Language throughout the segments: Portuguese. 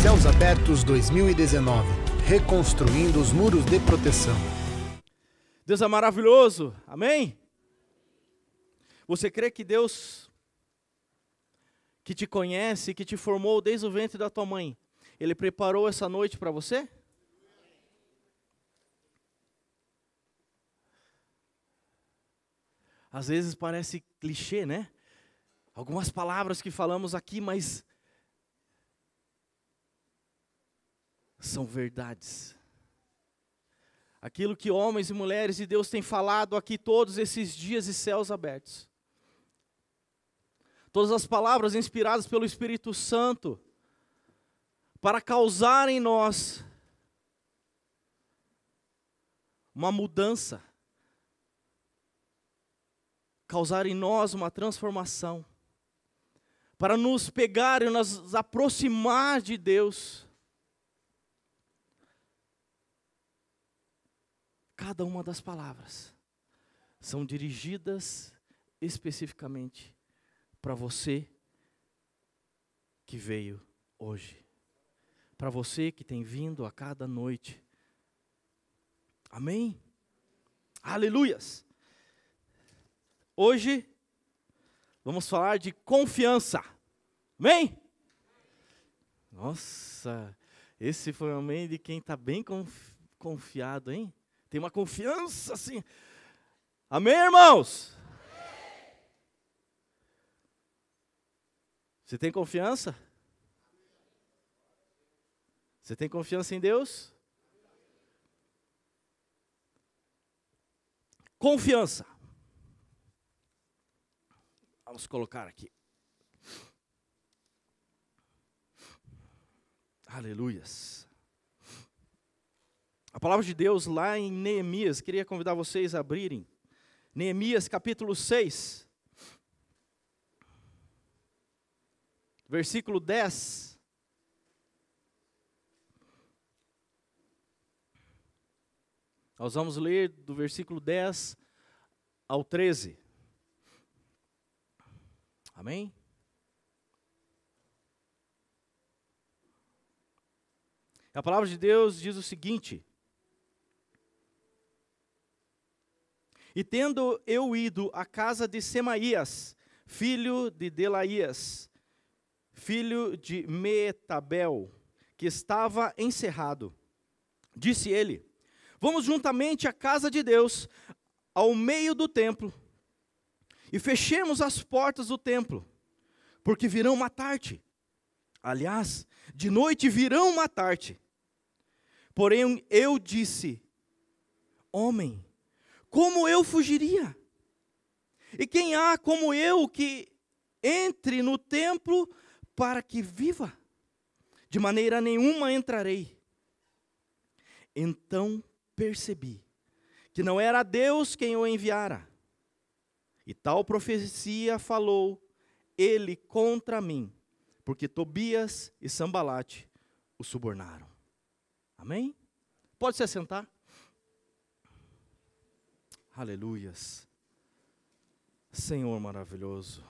Céus Abertos 2019 Reconstruindo os muros de proteção. Deus é maravilhoso, amém? Você crê que Deus, que te conhece, que te formou desde o ventre da tua mãe, Ele preparou essa noite para você? Às vezes parece clichê, né? Algumas palavras que falamos aqui, mas são verdades. Aquilo que homens e mulheres de Deus têm falado aqui todos esses dias e céus abertos. Todas as palavras inspiradas pelo Espírito Santo para causar em nós uma mudança, causar em nós uma transformação, para nos pegar e nos aproximar de Deus Cada uma das palavras são dirigidas especificamente para você que veio hoje. Para você que tem vindo a cada noite. Amém? Aleluias! Hoje vamos falar de confiança. Amém? Nossa, esse foi o amém de quem está bem confiado, hein? Tem uma confiança assim. Amém, irmãos? Você tem confiança? Você tem confiança em Deus? Confiança. Vamos colocar aqui. Aleluias. A palavra de Deus lá em Neemias, queria convidar vocês a abrirem. Neemias capítulo 6, versículo 10. Nós vamos ler do versículo 10 ao 13. Amém? A palavra de Deus diz o seguinte: E tendo eu ido à casa de Semaías, filho de Delaías, filho de Metabel, que estava encerrado, disse ele: Vamos juntamente à casa de Deus, ao meio do templo, e fechemos as portas do templo, porque virão uma tarde. Aliás, de noite virão uma tarde. Porém, eu disse: Homem, como eu fugiria? E quem há como eu que entre no templo para que viva? De maneira nenhuma entrarei. Então percebi que não era Deus quem o enviara. E tal profecia falou ele contra mim, porque Tobias e Sambalate o subornaram. Amém? Pode se assentar. Aleluias. Senhor maravilhoso.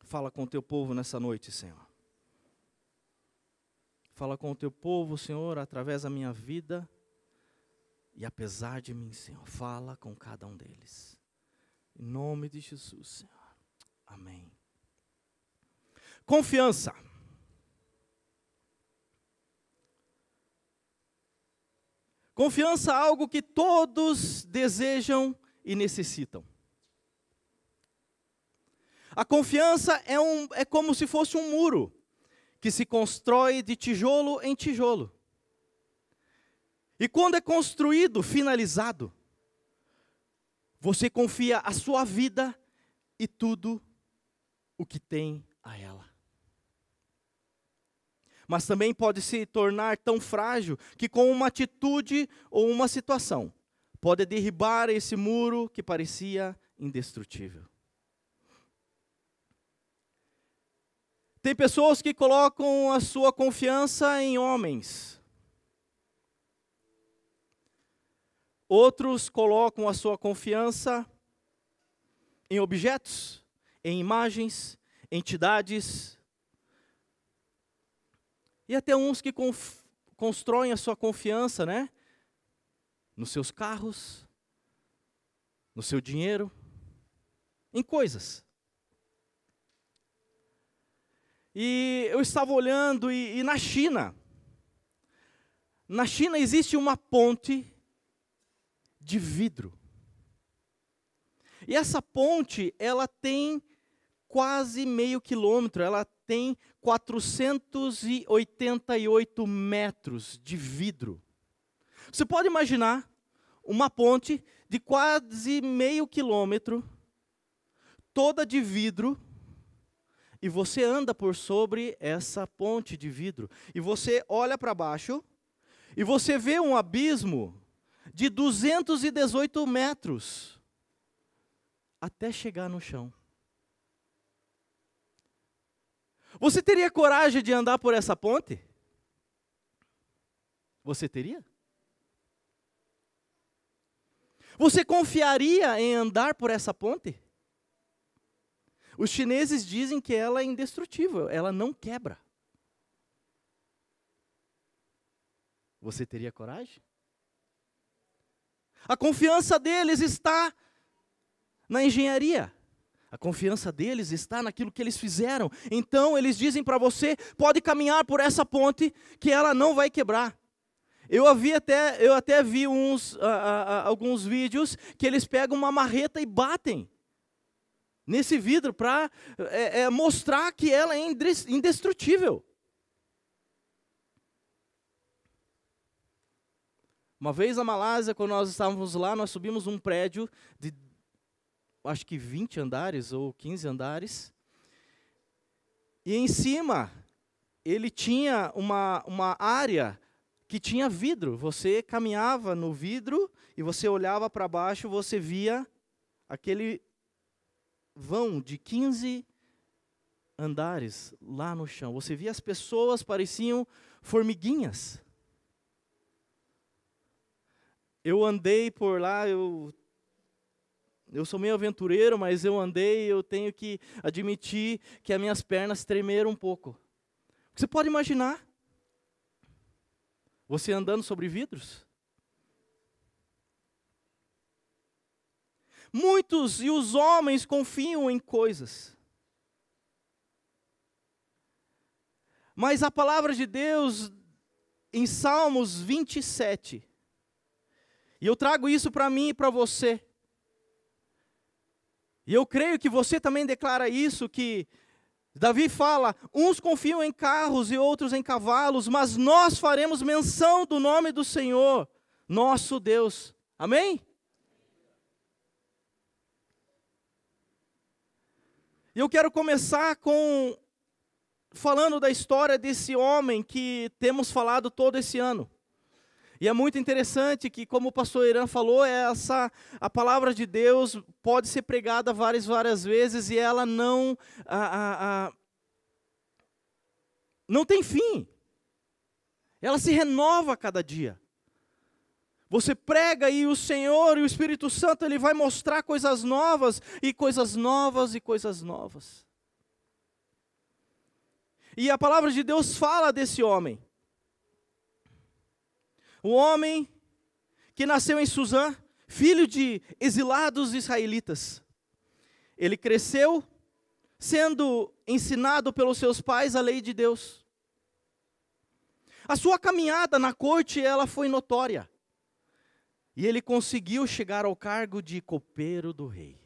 Fala com o teu povo nessa noite, Senhor. Fala com o teu povo, Senhor, através da minha vida. E apesar de mim, Senhor, fala com cada um deles. Em nome de Jesus, Senhor. Amém. Confiança. Confiança é algo que todos desejam e necessitam. A confiança é, um, é como se fosse um muro que se constrói de tijolo em tijolo. E quando é construído, finalizado, você confia a sua vida e tudo o que tem a ela mas também pode se tornar tão frágil que, com uma atitude ou uma situação, pode derribar esse muro que parecia indestrutível. Tem pessoas que colocam a sua confiança em homens. Outros colocam a sua confiança em objetos, em imagens, entidades, e até uns que constroem a sua confiança, né? Nos seus carros, no seu dinheiro, em coisas. E eu estava olhando, e, e na China, na China existe uma ponte de vidro. E essa ponte, ela tem quase meio quilômetro, ela tem 488 metros de vidro. Você pode imaginar uma ponte de quase meio quilômetro, toda de vidro, e você anda por sobre essa ponte de vidro, e você olha para baixo, e você vê um abismo de 218 metros até chegar no chão. Você teria coragem de andar por essa ponte? Você teria? Você confiaria em andar por essa ponte? Os chineses dizem que ela é indestrutível, ela não quebra. Você teria coragem? A confiança deles está na engenharia. A confiança deles está naquilo que eles fizeram. Então eles dizem para você: pode caminhar por essa ponte que ela não vai quebrar. Eu, havia até, eu até vi uns, uh, uh, alguns vídeos que eles pegam uma marreta e batem nesse vidro para é, é, mostrar que ela é indestrutível. Uma vez na Malásia, quando nós estávamos lá, nós subimos um prédio de acho que 20 andares ou 15 andares. E em cima, ele tinha uma, uma área que tinha vidro. Você caminhava no vidro e você olhava para baixo, você via aquele vão de 15 andares lá no chão. Você via as pessoas pareciam formiguinhas. Eu andei por lá, eu eu sou meio aventureiro, mas eu andei e eu tenho que admitir que as minhas pernas tremeram um pouco. Você pode imaginar? Você andando sobre vidros? Muitos e os homens confiam em coisas. Mas a palavra de Deus em Salmos 27. E eu trago isso para mim e para você. E eu creio que você também declara isso, que Davi fala: uns confiam em carros e outros em cavalos, mas nós faremos menção do nome do Senhor, nosso Deus. Amém? E eu quero começar com falando da história desse homem que temos falado todo esse ano. E é muito interessante que, como o pastor Irã falou, essa a palavra de Deus pode ser pregada várias, várias vezes e ela não a, a, a, não tem fim. Ela se renova a cada dia. Você prega e o Senhor e o Espírito Santo ele vai mostrar coisas novas e coisas novas e coisas novas. E a palavra de Deus fala desse homem o homem que nasceu em Suzã, filho de exilados israelitas. Ele cresceu sendo ensinado pelos seus pais a lei de Deus. A sua caminhada na corte ela foi notória. E ele conseguiu chegar ao cargo de copeiro do rei.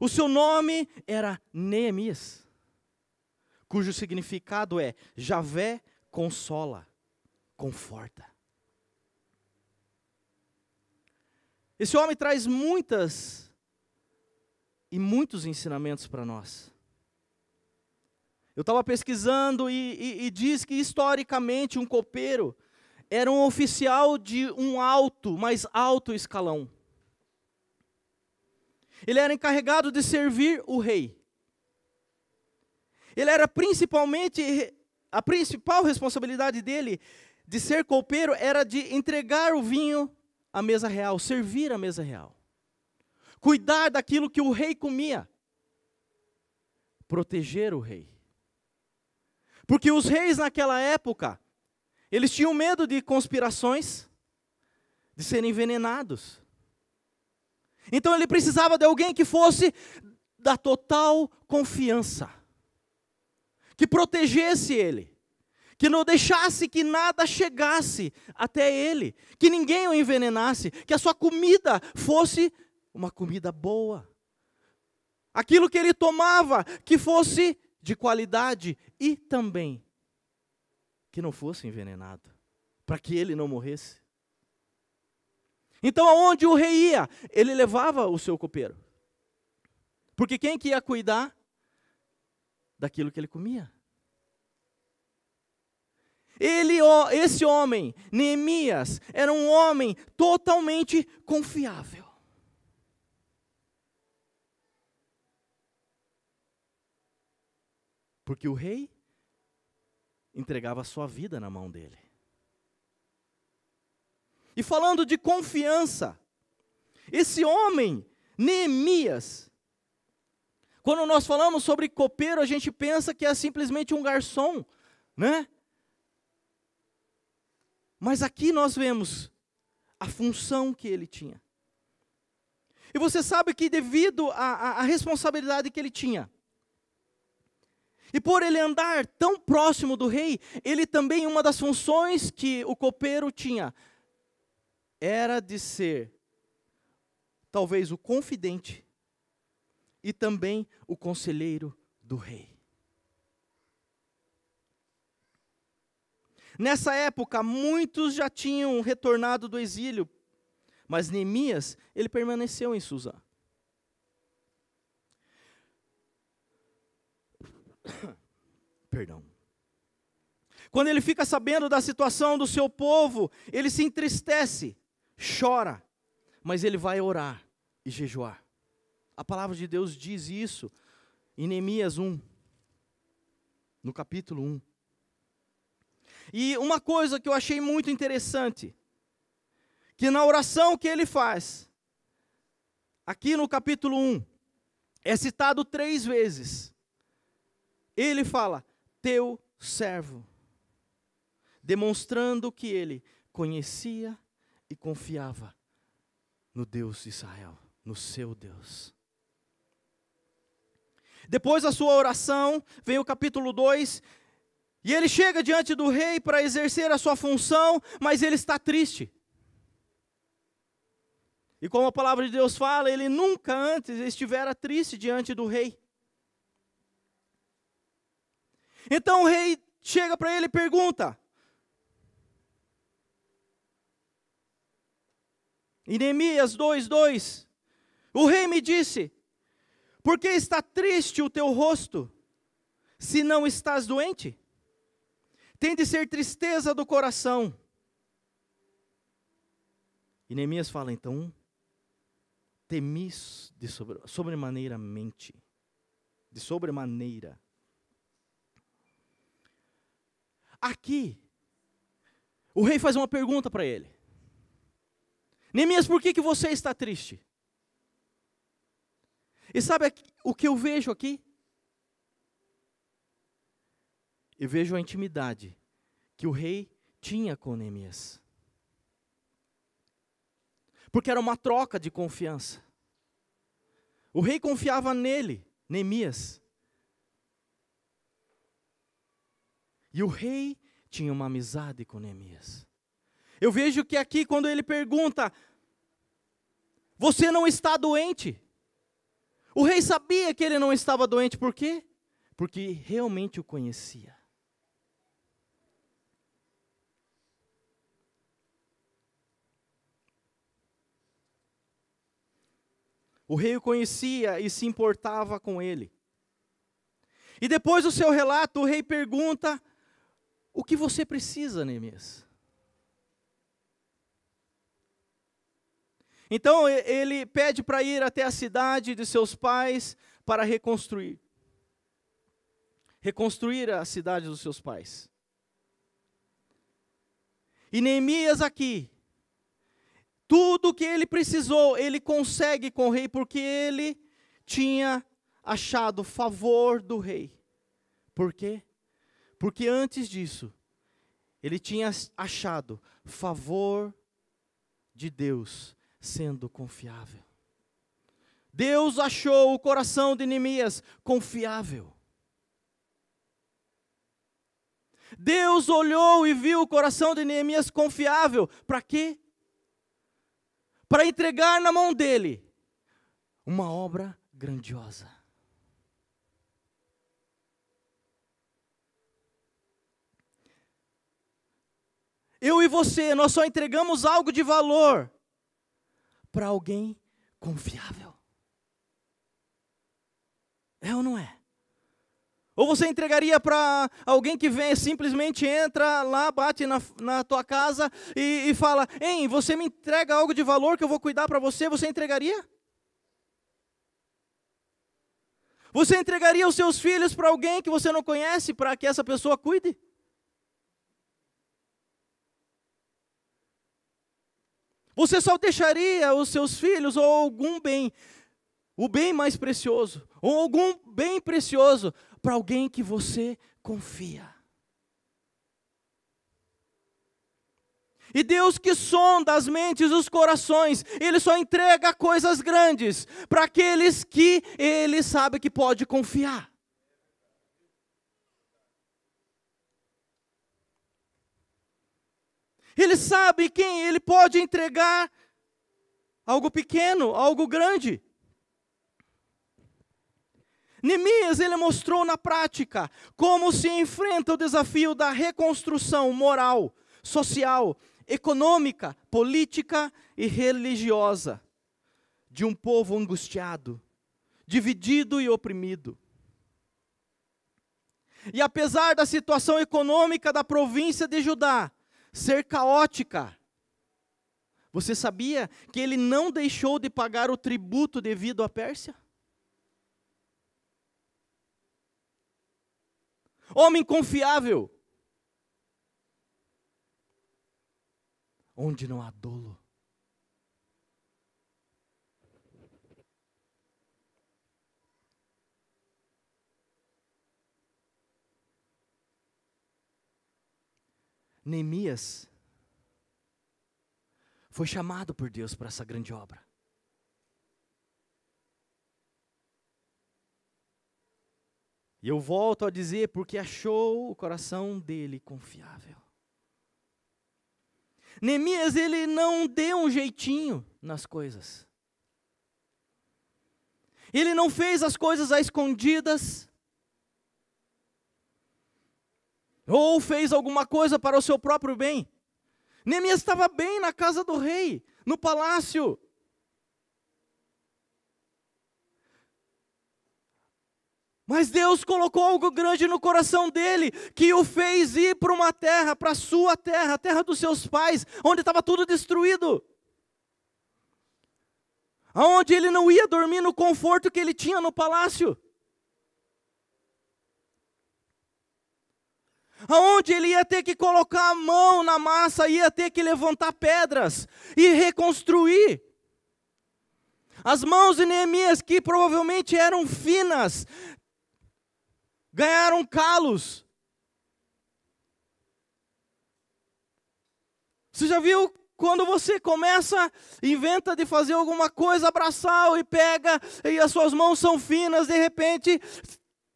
O seu nome era Neemias, cujo significado é Javé consola conforta. Esse homem traz muitas e muitos ensinamentos para nós. Eu estava pesquisando e, e, e, diz que historicamente um copeiro era um oficial de um alto, mais alto escalão. Ele era encarregado de servir o rei. Ele era principalmente, a principal responsabilidade dele de ser copeiro era de entregar o vinho à mesa real, servir à mesa real, cuidar daquilo que o rei comia, proteger o rei. Porque os reis naquela época, eles tinham medo de conspirações, de serem envenenados. Então ele precisava de alguém que fosse da total confiança, que protegesse ele que não deixasse que nada chegasse até ele, que ninguém o envenenasse, que a sua comida fosse uma comida boa. Aquilo que ele tomava, que fosse de qualidade e também que não fosse envenenado, para que ele não morresse. Então, aonde o rei ia, ele levava o seu copeiro. Porque quem que ia cuidar daquilo que ele comia? Ele, esse homem, Neemias, era um homem totalmente confiável. Porque o rei entregava a sua vida na mão dele. E falando de confiança, esse homem, Neemias, quando nós falamos sobre copeiro, a gente pensa que é simplesmente um garçom, né? Mas aqui nós vemos a função que ele tinha. E você sabe que, devido à, responsabilidade que ele tinha, e por ele andar tão próximo do rei, ele também, uma das funções que o copeiro tinha, era de ser talvez o confidente e também o conselheiro do rei. Nessa época, muitos já tinham retornado do exílio, mas Neemias, ele permaneceu em Susã. Perdão. Quando ele fica sabendo da situação do seu povo, ele se entristece, chora, mas ele vai orar e jejuar. A palavra de Deus diz isso em Neemias 1, no capítulo 1. E uma coisa que eu achei muito interessante, que na oração que ele faz, aqui no capítulo 1, é citado três vezes. Ele fala, teu servo, demonstrando que ele conhecia e confiava no Deus de Israel, no seu Deus. Depois da sua oração, vem o capítulo 2, e ele chega diante do rei para exercer a sua função, mas ele está triste. E como a palavra de Deus fala, ele nunca antes estivera triste diante do rei. Então o rei chega para ele e pergunta: Em Neemias 2:2 O rei me disse: Por que está triste o teu rosto, se não estás doente? tem de ser tristeza do coração. E Neemias fala, então, temis de sobre, sobremaneiramente, de sobremaneira. Aqui, o rei faz uma pergunta para ele. Neemias, por que, que você está triste? E sabe o que eu vejo aqui? Eu vejo a intimidade que o rei tinha com Neemias. Porque era uma troca de confiança. O rei confiava nele, Neemias. E o rei tinha uma amizade com Neemias. Eu vejo que aqui, quando ele pergunta: Você não está doente? O rei sabia que ele não estava doente, por quê? Porque realmente o conhecia. O rei o conhecia e se importava com ele. E depois do seu relato, o rei pergunta: O que você precisa, Neemias? Então ele pede para ir até a cidade de seus pais para reconstruir. Reconstruir a cidade dos seus pais. E Neemias aqui tudo o que ele precisou, ele consegue com o rei, porque ele tinha achado favor do rei. Por quê? Porque antes disso, ele tinha achado favor de Deus sendo confiável. Deus achou o coração de Neemias confiável. Deus olhou e viu o coração de Neemias confiável. Para quê? para entregar na mão dele uma obra grandiosa. Eu e você, nós só entregamos algo de valor para alguém confiável. É ou não é? Ou você entregaria para alguém que vem, simplesmente entra lá, bate na, na tua casa e, e fala: Hein, você me entrega algo de valor que eu vou cuidar para você? Você entregaria? Você entregaria os seus filhos para alguém que você não conhece para que essa pessoa cuide? Você só deixaria os seus filhos ou algum bem, o bem mais precioso, ou algum bem precioso para alguém que você confia. E Deus que sonda as mentes e os corações, Ele só entrega coisas grandes para aqueles que Ele sabe que pode confiar. Ele sabe quem Ele pode entregar algo pequeno, algo grande. Neemias ele mostrou na prática como se enfrenta o desafio da reconstrução moral, social, econômica, política e religiosa de um povo angustiado, dividido e oprimido. E apesar da situação econômica da província de Judá ser caótica, você sabia que ele não deixou de pagar o tributo devido à Pérsia? homem confiável. Onde não há dolo. Neemias foi chamado por Deus para essa grande obra. E eu volto a dizer, porque achou o coração dele confiável. Neemias, ele não deu um jeitinho nas coisas. Ele não fez as coisas a escondidas. Ou fez alguma coisa para o seu próprio bem. Neemias estava bem na casa do rei, no palácio. Mas Deus colocou algo grande no coração dele, que o fez ir para uma terra, para a sua terra, a terra dos seus pais, onde estava tudo destruído. aonde ele não ia dormir no conforto que ele tinha no palácio. aonde ele ia ter que colocar a mão na massa, ia ter que levantar pedras e reconstruir. As mãos de Neemias, que provavelmente eram finas, ganharam calos. Você já viu quando você começa, inventa de fazer alguma coisa, abraçar e pega, e as suas mãos são finas, de repente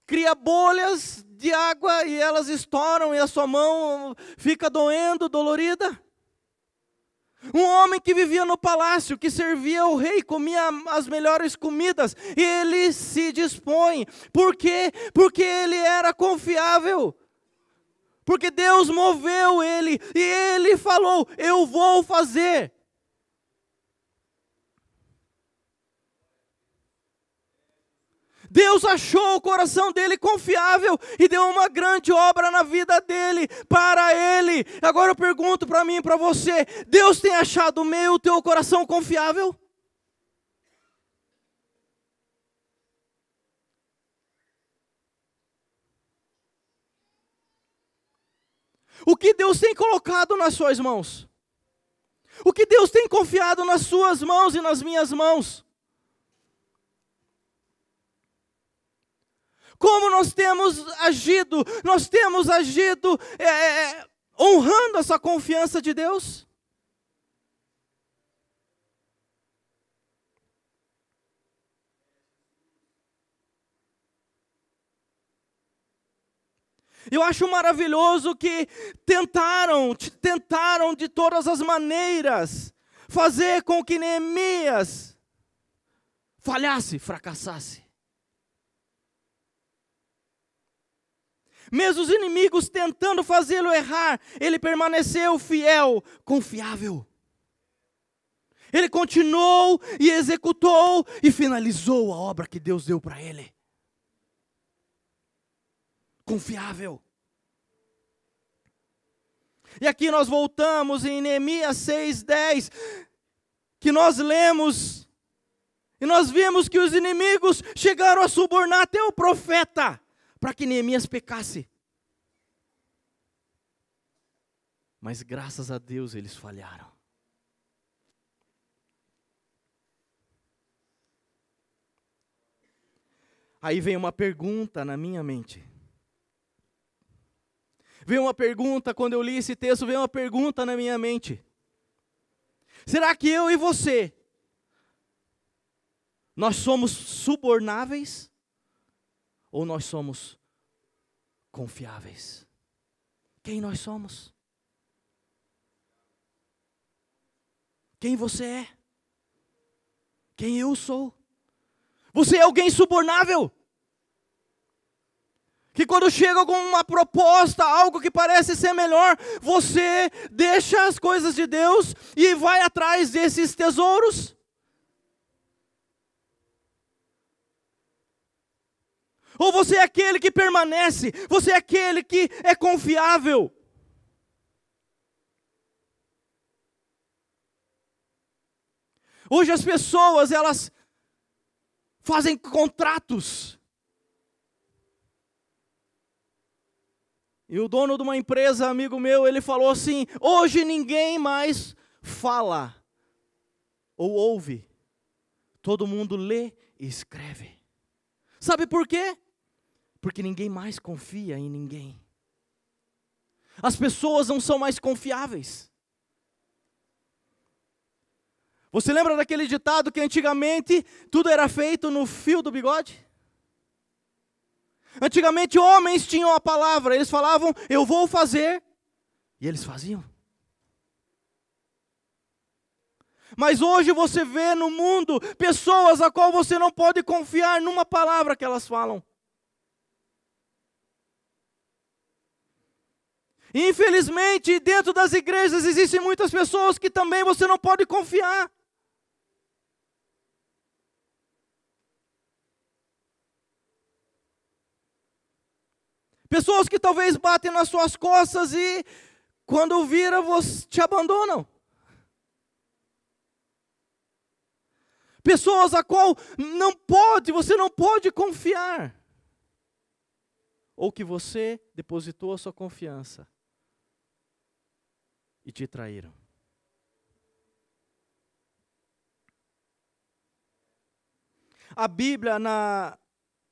cria bolhas de água e elas estouram e a sua mão fica doendo, dolorida? Um homem que vivia no palácio, que servia o rei, comia as melhores comidas, e ele se dispõe. Por quê? Porque ele era confiável. Porque Deus moveu ele e ele falou: Eu vou fazer. Deus achou o coração dele confiável e deu uma grande obra na vida dele, para ele. Agora eu pergunto para mim e para você: Deus tem achado o meu, o teu coração confiável? O que Deus tem colocado nas suas mãos? O que Deus tem confiado nas suas mãos e nas minhas mãos? Como nós temos agido? Nós temos agido é, é, é, honrando essa confiança de Deus? Eu acho maravilhoso que tentaram, tentaram de todas as maneiras fazer com que Neemias falhasse, fracassasse. Mesmo os inimigos tentando fazê-lo errar, ele permaneceu fiel, confiável. Ele continuou e executou e finalizou a obra que Deus deu para ele. Confiável. E aqui nós voltamos em Neemias 6,10, que nós lemos, e nós vimos que os inimigos chegaram a subornar até o profeta para que Neemias pecasse. Mas graças a Deus eles falharam. Aí vem uma pergunta na minha mente. Vem uma pergunta, quando eu li esse texto, vem uma pergunta na minha mente. Será que eu e você, nós somos subornáveis? ou nós somos confiáveis? Quem nós somos? Quem você é? Quem eu sou? Você é alguém subornável? que quando chega com uma proposta, algo que parece ser melhor, você deixa as coisas de Deus e vai atrás desses tesouros. Ou você é aquele que permanece, você é aquele que é confiável. Hoje as pessoas, elas fazem contratos. E o dono de uma empresa, amigo meu, ele falou assim: "Hoje ninguém mais fala ou ouve. Todo mundo lê e escreve." Sabe por quê? porque ninguém mais confia em ninguém. As pessoas não são mais confiáveis. Você lembra daquele ditado que antigamente tudo era feito no fio do bigode? Antigamente homens tinham a palavra, eles falavam, eu vou fazer, e eles faziam. Mas hoje você vê no mundo pessoas a qual você não pode confiar numa palavra que elas falam. Infelizmente, dentro das igrejas existem muitas pessoas que também você não pode confiar. Pessoas que talvez batem nas suas costas e, quando vira, te abandonam. Pessoas a qual não pode, você não pode confiar. Ou que você depositou a sua confiança e te traíram. A Bíblia, na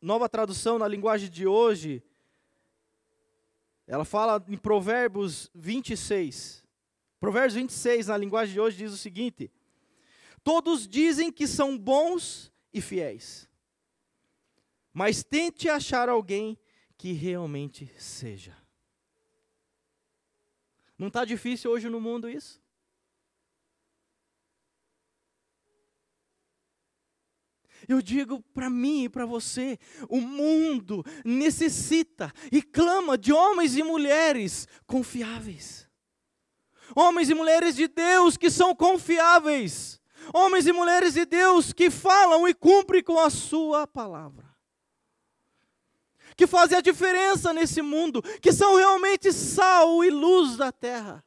nova tradução, na linguagem de hoje, ela fala em Provérbios 26. Provérbios 26, na linguagem de hoje, diz o seguinte: Todos dizem que são bons e fiéis, mas tente achar alguém que realmente seja. Não está difícil hoje no mundo isso? Eu digo para mim e para você: o mundo necessita e clama de homens e mulheres confiáveis. Homens e mulheres de Deus que são confiáveis. Homens e mulheres de Deus que falam e cumprem com a sua palavra que fazem a diferença nesse mundo, que são realmente sal e luz da terra.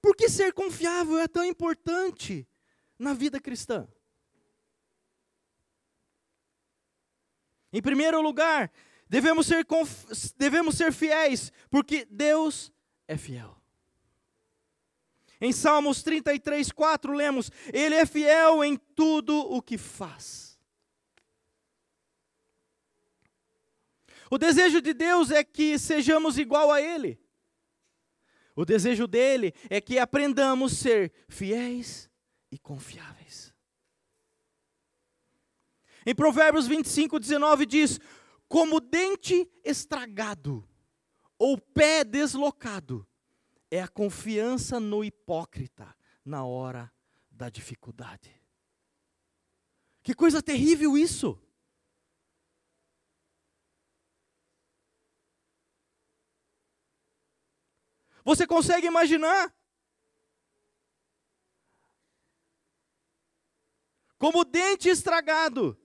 Por que ser confiável é tão importante na vida cristã? Em primeiro lugar, devemos ser, devemos ser fiéis, porque Deus é fiel. Em Salmos 33, 4, lemos: Ele é fiel em tudo o que faz. O desejo de Deus é que sejamos igual a Ele. O desejo dele é que aprendamos a ser fiéis e confiáveis. Em Provérbios 25, 19 diz: Como dente estragado ou pé deslocado, é a confiança no hipócrita na hora da dificuldade. Que coisa terrível isso! Você consegue imaginar? Como dente estragado,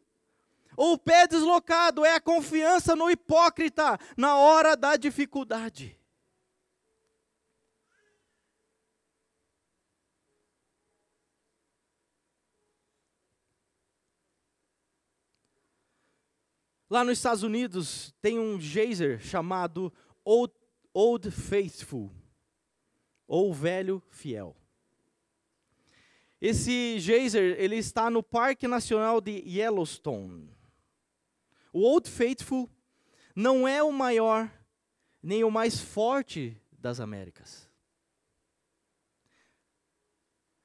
ou o pé deslocado, é a confiança no hipócrita na hora da dificuldade. Lá nos Estados Unidos tem um geyser chamado Old, Old Faithful, ou Velho Fiel. Esse geyser ele está no Parque Nacional de Yellowstone. O Old Faithful não é o maior nem o mais forte das Américas.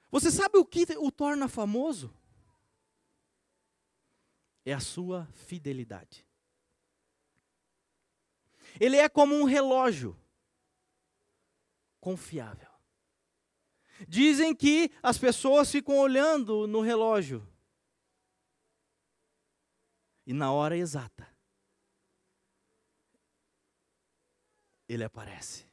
Você sabe o que o torna famoso? é a sua fidelidade. Ele é como um relógio confiável. Dizem que as pessoas ficam olhando no relógio. E na hora exata, ele aparece.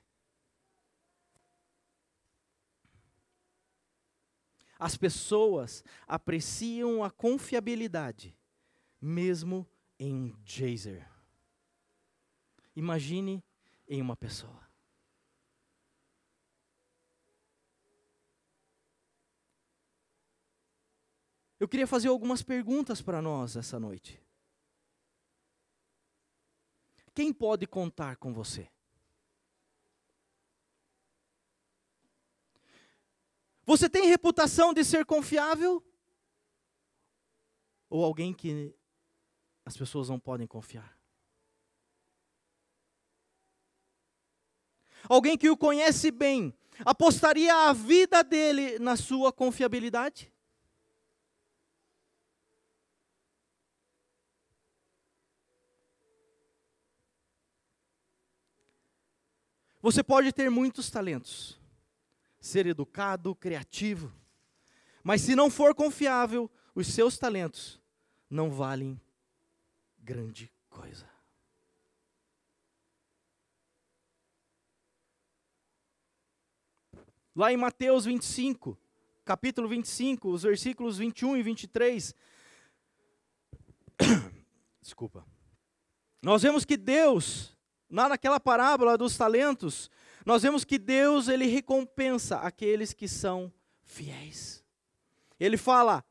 As pessoas apreciam a confiabilidade mesmo em um jazer. Imagine em uma pessoa. Eu queria fazer algumas perguntas para nós essa noite. Quem pode contar com você? Você tem reputação de ser confiável? Ou alguém que as pessoas não podem confiar. Alguém que o conhece bem apostaria a vida dele na sua confiabilidade? Você pode ter muitos talentos, ser educado, criativo, mas se não for confiável, os seus talentos não valem grande coisa. Lá em Mateus 25, capítulo 25, os versículos 21 e 23. Desculpa. Nós vemos que Deus, naquela parábola dos talentos, nós vemos que Deus ele recompensa aqueles que são fiéis. Ele fala: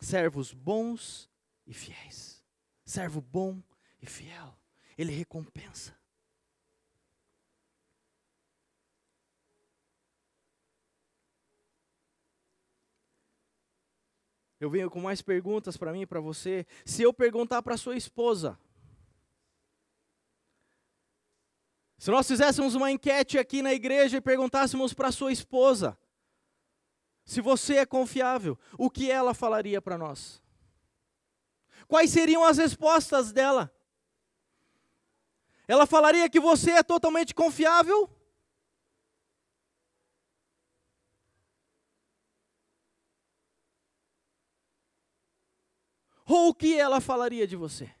servos bons e fiéis. Servo bom e fiel, ele recompensa. Eu venho com mais perguntas para mim e para você. Se eu perguntar para sua esposa, se nós fizéssemos uma enquete aqui na igreja e perguntássemos para sua esposa, se você é confiável, o que ela falaria para nós? quais seriam as respostas dela? Ela falaria que você é totalmente confiável? Ou o que ela falaria de você?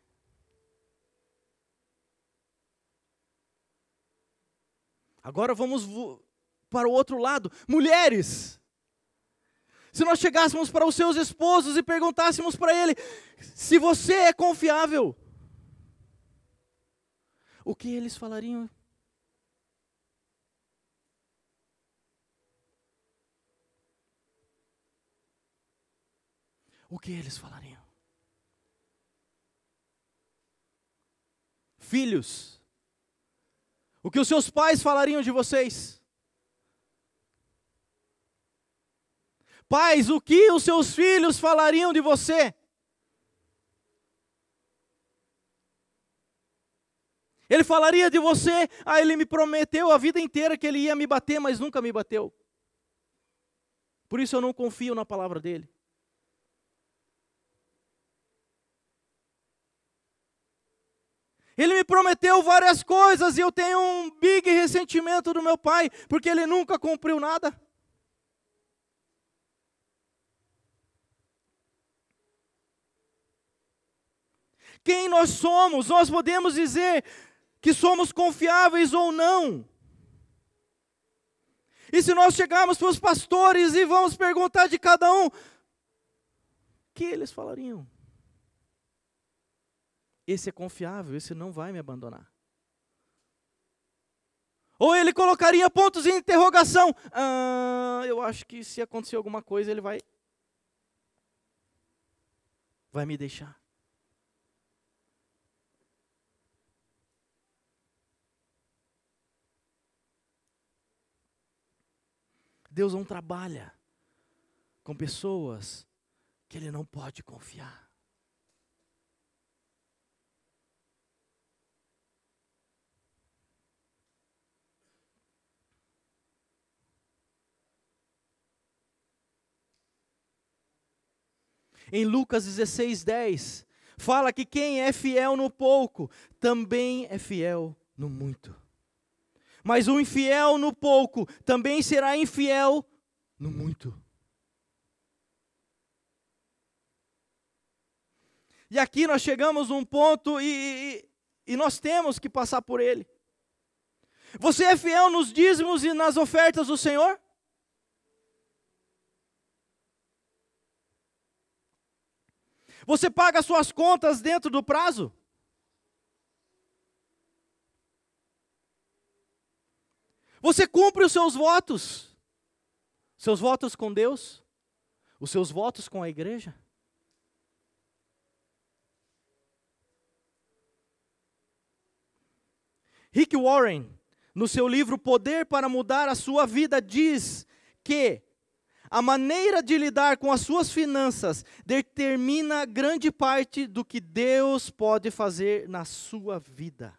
Agora vamos para o outro lado. Mulheres, se nós chegássemos para os seus esposos e perguntássemos para ele se você é confiável, o que eles falariam? O que eles falariam? Filhos, o que os seus pais falariam de vocês? Pais, o que os seus filhos falariam de você? Ele falaria de você, ah, ele me prometeu a vida inteira que ele ia me bater, mas nunca me bateu. Por isso eu não confio na palavra dele. Ele me prometeu várias coisas e eu tenho um big ressentimento do meu pai, porque ele nunca cumpriu nada. quem nós somos. Nós podemos dizer que somos confiáveis ou não. E se nós chegarmos para os pastores e vamos perguntar de cada um, o que eles falariam? Esse é confiável, esse não vai me abandonar. Ou ele colocaria pontos de interrogação. Ah, eu acho que se acontecer alguma coisa, ele vai. Vai me deixar. Deus não trabalha com pessoas que Ele não pode confiar. Em Lucas 16, 10, fala que quem é fiel no pouco também é fiel no muito. Mas o infiel no pouco também será infiel no muito. E aqui nós chegamos num ponto e, e, e nós temos que passar por ele. Você é fiel nos dízimos e nas ofertas do Senhor? Você paga suas contas dentro do prazo? Você cumpre os seus votos. Seus votos com Deus, os seus votos com a igreja. Rick Warren, no seu livro Poder para Mudar a Sua Vida, diz que a maneira de lidar com as suas finanças determina grande parte do que Deus pode fazer na sua vida.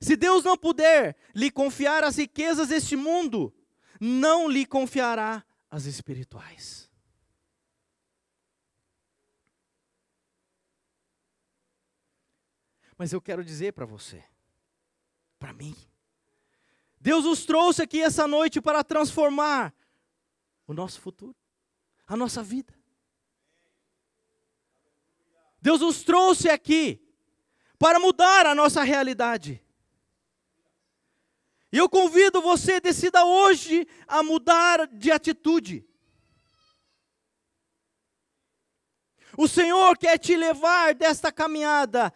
Se Deus não puder lhe confiar as riquezas deste mundo, não lhe confiará as espirituais. Mas eu quero dizer para você, para mim, Deus nos trouxe aqui essa noite para transformar o nosso futuro, a nossa vida. Deus nos trouxe aqui para mudar a nossa realidade. E eu convido você, decida hoje a mudar de atitude. O Senhor quer te levar desta caminhada.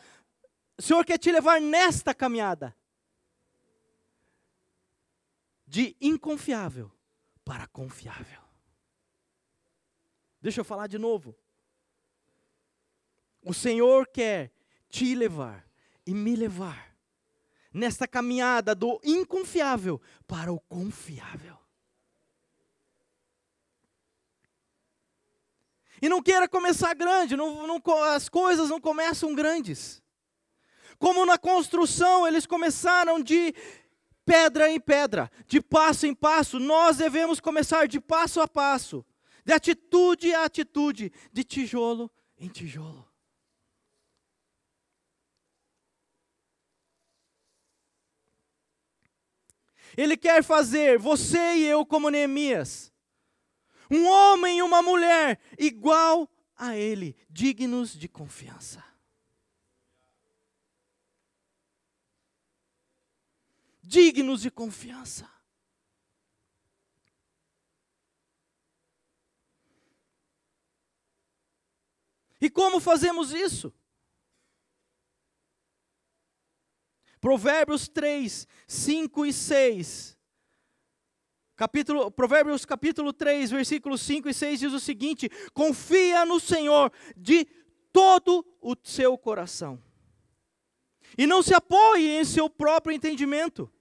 O Senhor quer te levar nesta caminhada. De inconfiável para confiável. Deixa eu falar de novo. O Senhor quer te levar e me levar nesta caminhada do inconfiável para o confiável. E não queira começar grande, não, não, as coisas não começam grandes. Como na construção, eles começaram de pedra em pedra, de passo em passo, nós devemos começar de passo a passo, de atitude a atitude, de tijolo em tijolo. Ele quer fazer você e eu como Neemias. Um homem e uma mulher igual a ele, dignos de confiança. Dignos de confiança. E como fazemos isso? Provérbios 3, 5 e 6. Capítulo, Provérbios capítulo 3, versículos 5 e 6 diz o seguinte: Confia no Senhor de todo o seu coração. E não se apoie em seu próprio entendimento.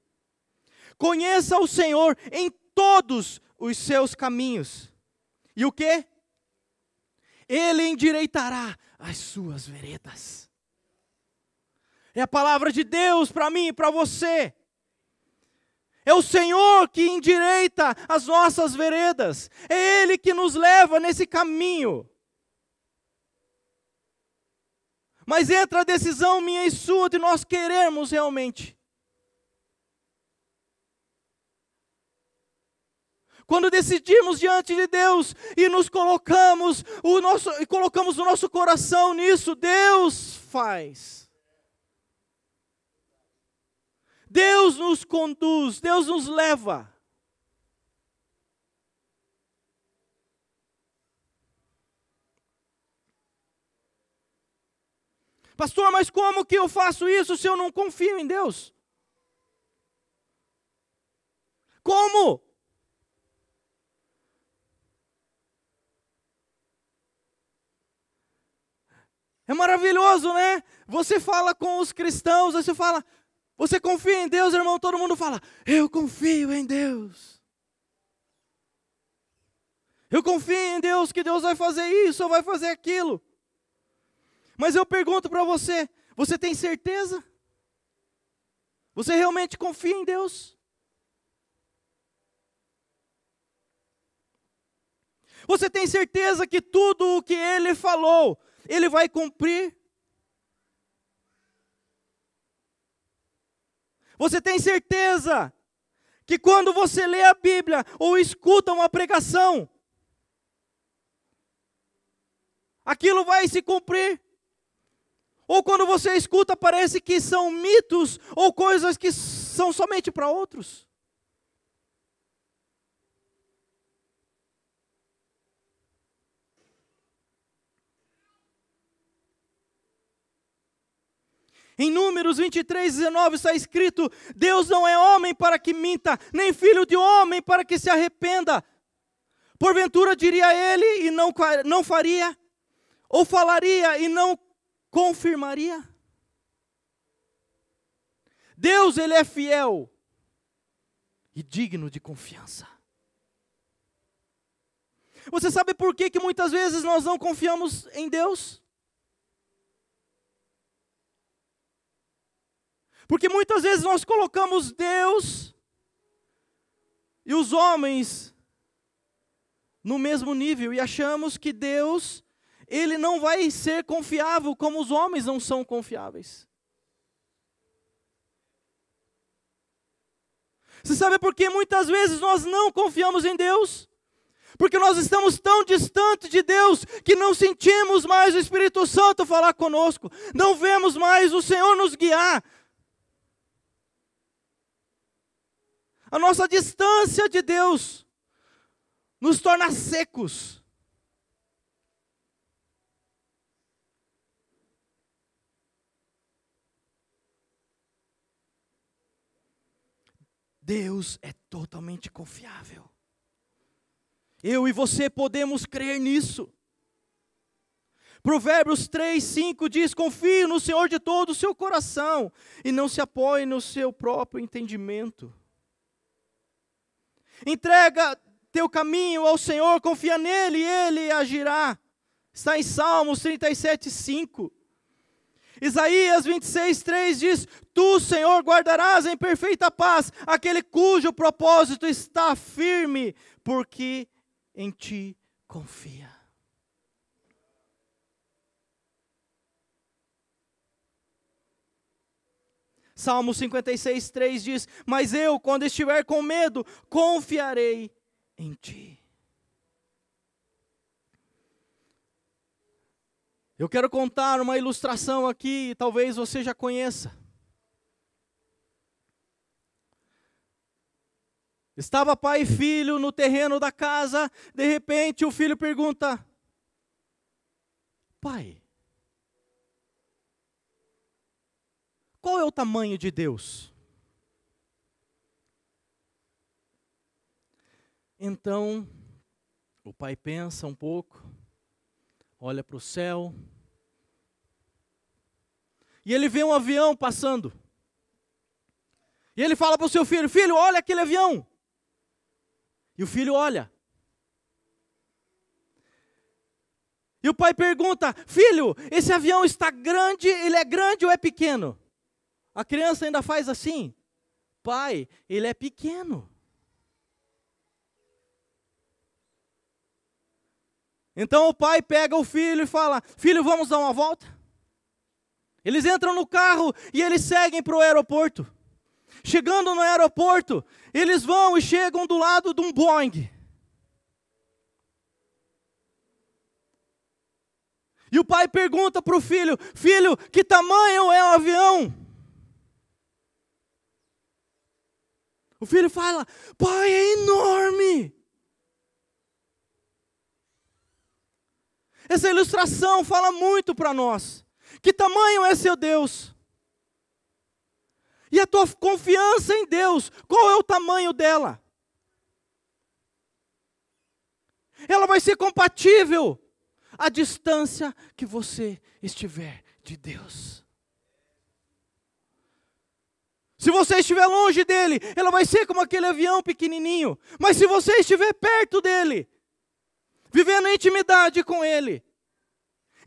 Conheça o Senhor em todos os seus caminhos. E o que? Ele endireitará as suas veredas. É a palavra de Deus para mim e para você. É o Senhor que endireita as nossas veredas. É Ele que nos leva nesse caminho. Mas entra a decisão minha e sua de nós querermos realmente. Quando decidimos diante de Deus e nos colocamos o nosso e colocamos o nosso coração nisso, Deus faz. Deus nos conduz, Deus nos leva. Pastor, mas como que eu faço isso se eu não confio em Deus? Como? É maravilhoso, né? Você fala com os cristãos, você fala, você confia em Deus, irmão? Todo mundo fala, eu confio em Deus. Eu confio em Deus que Deus vai fazer isso ou vai fazer aquilo. Mas eu pergunto para você: você tem certeza? Você realmente confia em Deus? Você tem certeza que tudo o que ele falou, ele vai cumprir? Você tem certeza que quando você lê a Bíblia ou escuta uma pregação, aquilo vai se cumprir. Ou quando você escuta, parece que são mitos ou coisas que são somente para outros. Em Números 23, 19 está escrito: Deus não é homem para que minta, nem filho de homem para que se arrependa. Porventura diria ele e não, não faria, ou falaria e não confirmaria. Deus, ele é fiel e digno de confiança. Você sabe por que, que muitas vezes nós não confiamos em Deus? Porque muitas vezes nós colocamos Deus e os homens no mesmo nível e achamos que Deus ele não vai ser confiável como os homens não são confiáveis. Você sabe por que muitas vezes nós não confiamos em Deus? Porque nós estamos tão distantes de Deus que não sentimos mais o Espírito Santo falar conosco, não vemos mais o Senhor nos guiar, A nossa distância de Deus nos torna secos. Deus é totalmente confiável. Eu e você podemos crer nisso. Provérbios 3, 5 diz: Confie no Senhor de todo o seu coração e não se apoie no seu próprio entendimento. Entrega teu caminho ao Senhor, confia nele e ele agirá. Está em Salmos 37, 5. Isaías 26, 3 diz: Tu, Senhor, guardarás em perfeita paz aquele cujo propósito está firme, porque em ti confia. Salmo 56, 3 diz: Mas eu, quando estiver com medo, confiarei em ti. Eu quero contar uma ilustração aqui, talvez você já conheça. Estava pai e filho no terreno da casa, de repente o filho pergunta: Pai, Qual é o tamanho de Deus? Então, o pai pensa um pouco, olha para o céu, e ele vê um avião passando. E ele fala para o seu filho: Filho, olha aquele avião. E o filho olha. E o pai pergunta: Filho, esse avião está grande, ele é grande ou é pequeno? A criança ainda faz assim. Pai, ele é pequeno. Então o pai pega o filho e fala: Filho, vamos dar uma volta? Eles entram no carro e eles seguem para o aeroporto. Chegando no aeroporto, eles vão e chegam do lado de um Boeing. E o pai pergunta para o filho: Filho, que tamanho é o avião? O filho fala: Pai, é enorme. Essa ilustração fala muito para nós. Que tamanho é seu Deus? E a tua confiança em Deus, qual é o tamanho dela? Ela vai ser compatível à distância que você estiver de Deus. Se você estiver longe dele, ela vai ser como aquele avião pequenininho. Mas se você estiver perto dele, vivendo intimidade com ele,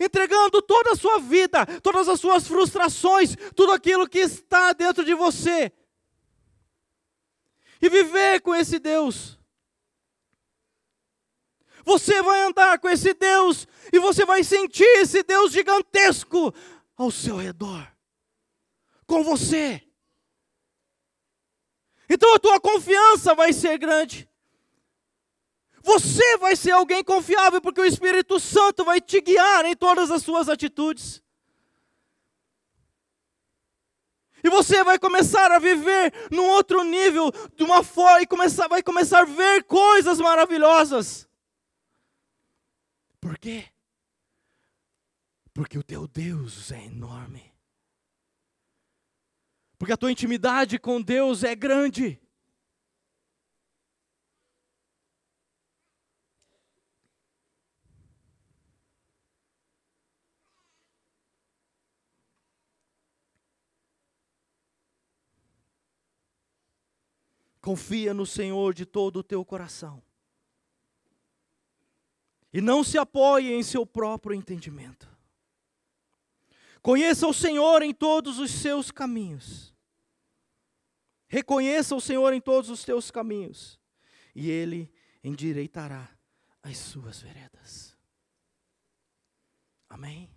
entregando toda a sua vida, todas as suas frustrações, tudo aquilo que está dentro de você, e viver com esse Deus. Você vai andar com esse Deus e você vai sentir esse Deus gigantesco ao seu redor, com você. Então a tua confiança vai ser grande. Você vai ser alguém confiável, porque o Espírito Santo vai te guiar em todas as suas atitudes. E você vai começar a viver num outro nível, de uma forma, e começar, vai começar a ver coisas maravilhosas. Por quê? Porque o teu Deus é enorme. Porque a tua intimidade com Deus é grande. Confia no Senhor de todo o teu coração. E não se apoie em seu próprio entendimento. Conheça o Senhor em todos os seus caminhos. Reconheça o Senhor em todos os teus caminhos, e Ele endireitará as suas veredas. Amém?